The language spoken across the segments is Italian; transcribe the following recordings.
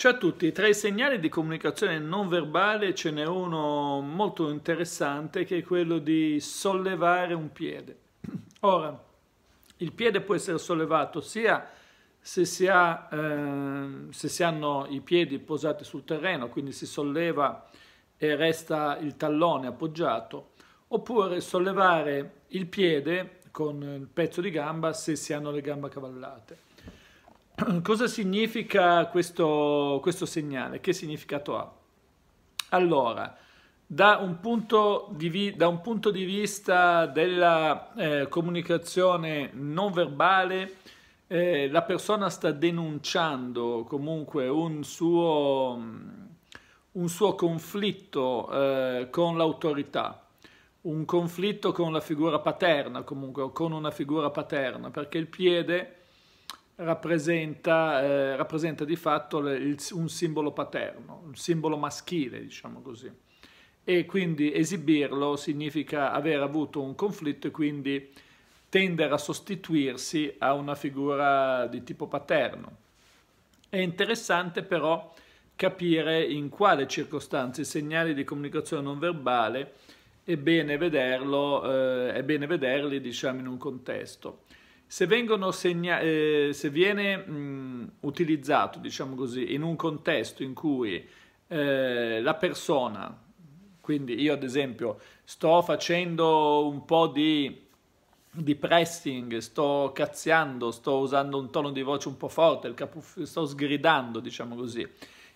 Ciao a tutti, tra i segnali di comunicazione non verbale ce n'è uno molto interessante che è quello di sollevare un piede. Ora, il piede può essere sollevato sia se si, ha, eh, se si hanno i piedi posati sul terreno, quindi si solleva e resta il tallone appoggiato, oppure sollevare il piede con il pezzo di gamba se si hanno le gambe cavallate. cosa significa questo, questo segnale? Che significato ha? Allora, da un punto di, da un punto di vista della eh, comunicazione non verbale, eh, la persona sta denunciando comunque un suo, mm, un suo conflitto eh, con l'autorità, un conflitto con la figura paterna comunque, o con una figura paterna, perché il piede rappresenta, eh, rappresenta di fatto le, il, un simbolo paterno, un simbolo maschile, diciamo così. E quindi esibirlo significa aver avuto un conflitto e quindi tendere a sostituirsi a una figura di tipo paterno. È interessante però capire in quale circostanze i segnali di comunicazione non verbale è bene, vederlo, eh, è bene vederli diciamo, in un contesto. Se, eh, se viene mh, utilizzato, diciamo così, in un contesto in cui eh, la persona, quindi io ad esempio sto facendo un po' di, di pressing, sto cazziando, sto usando un tono di voce un po' forte, sto sgridando, diciamo così,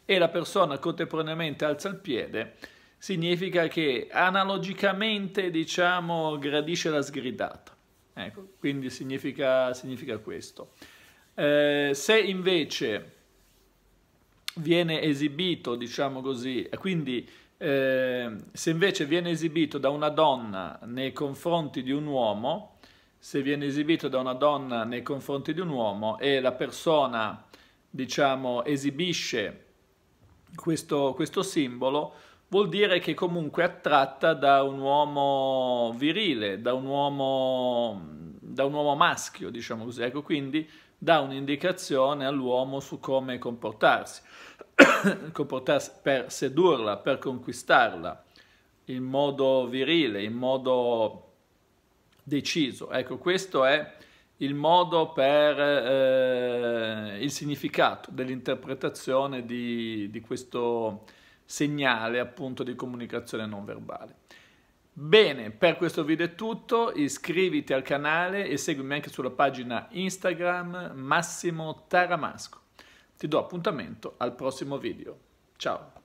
e la persona contemporaneamente alza il piede, significa che analogicamente, diciamo, gradisce la sgridata. Ecco, quindi significa, significa questo. Eh, se invece viene esibito, diciamo così, eh, quindi eh, se invece viene esibito da una donna nei confronti di un uomo, se viene esibito da una donna nei confronti di un uomo e la persona, diciamo, esibisce questo, questo simbolo, vuol dire che comunque è attratta da un uomo virile, da un uomo, da un uomo maschio, diciamo così. Ecco, quindi dà un'indicazione all'uomo su come comportarsi, comportarsi per sedurla, per conquistarla in modo virile, in modo deciso. Ecco, questo è il modo per eh, il significato dell'interpretazione di, di questo segnale appunto di comunicazione non verbale. Bene, per questo video è tutto, iscriviti al canale e seguimi anche sulla pagina Instagram Massimo Taramasco. Ti do appuntamento al prossimo video. Ciao!